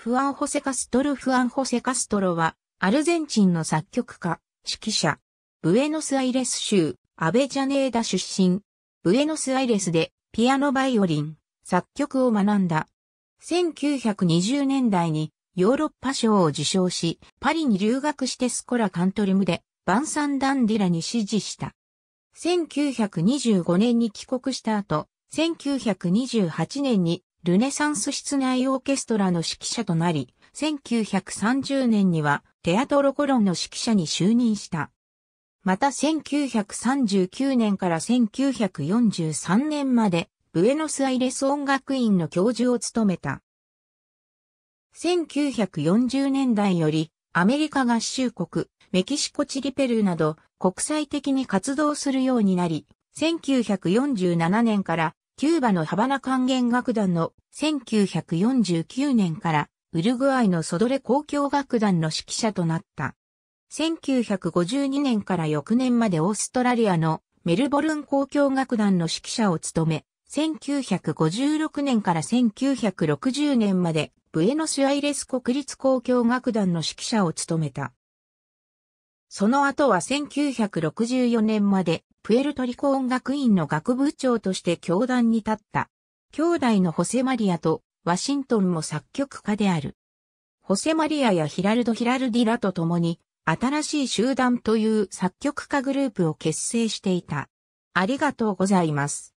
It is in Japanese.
フアン・ホセ・カストロ・フアン・ホセ・カストロは、アルゼンチンの作曲家、指揮者、ブエノスアイレス州、アベジャネーダ出身、ブエノスアイレスで、ピアノ・バイオリン、作曲を学んだ。1920年代に、ヨーロッパ賞を受賞し、パリに留学してスコラ・カントリムで、バンサン・ダンディラに支持した。1925年に帰国した後、1928年にルネサンス室内オーケストラの指揮者となり、1930年にはテアトロコロンの指揮者に就任した。また1939年から1943年まで、ブエノスアイレス音楽院の教授を務めた。1940年代より、アメリカ合衆国、メキシコチリペルーなど、国際的に活動するようになり、1947年からキューバのハバナ管弦楽団の1949年からウルグアイのソドレ公共楽団の指揮者となった。1952年から翌年までオーストラリアのメルボルン公共楽団の指揮者を務め、1956年から1960年までブエノスアイレス国立交響楽団の指揮者を務めた。その後は1964年までプエルトリコ音楽院の学部長として教壇に立った。兄弟のホセマリアとワシントンも作曲家である。ホセマリアやヒラルド・ヒラルディラと共に新しい集団という作曲家グループを結成していた。ありがとうございます。